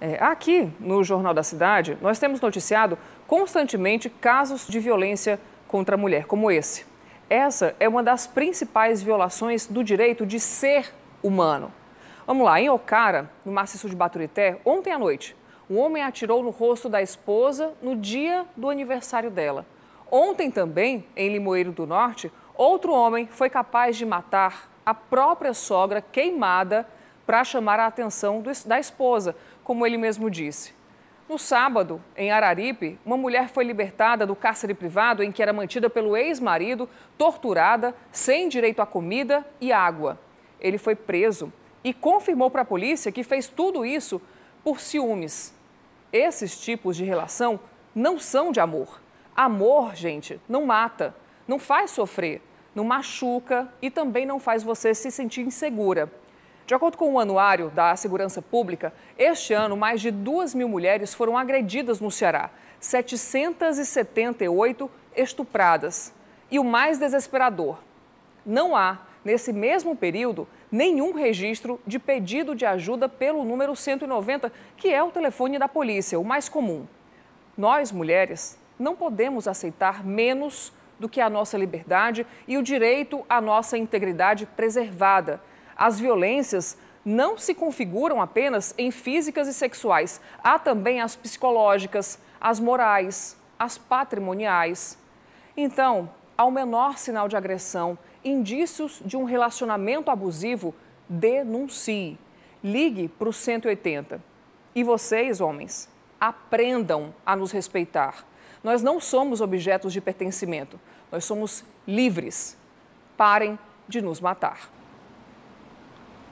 É, aqui no Jornal da Cidade, nós temos noticiado constantemente casos de violência contra a mulher, como esse. Essa é uma das principais violações do direito de ser humano. Vamos lá, em Ocara, no maciço de Baturité, ontem à noite, um homem atirou no rosto da esposa no dia do aniversário dela. Ontem também, em Limoeiro do Norte, outro homem foi capaz de matar a própria sogra queimada para chamar a atenção da esposa, como ele mesmo disse. No sábado, em Araripe, uma mulher foi libertada do cárcere privado em que era mantida pelo ex-marido, torturada, sem direito a comida e água. Ele foi preso e confirmou para a polícia que fez tudo isso por ciúmes. Esses tipos de relação não são de amor. Amor, gente, não mata, não faz sofrer, não machuca e também não faz você se sentir insegura. De acordo com o Anuário da Segurança Pública, este ano mais de 2 mil mulheres foram agredidas no Ceará, 778 estupradas. E o mais desesperador: não há, nesse mesmo período, nenhum registro de pedido de ajuda pelo número 190, que é o telefone da polícia, o mais comum. Nós, mulheres, não podemos aceitar menos do que a nossa liberdade e o direito à nossa integridade preservada. As violências não se configuram apenas em físicas e sexuais. Há também as psicológicas, as morais, as patrimoniais. Então, ao menor sinal de agressão, indícios de um relacionamento abusivo, denuncie. Ligue para o 180. E vocês, homens, aprendam a nos respeitar. Nós não somos objetos de pertencimento, nós somos livres. Parem de nos matar.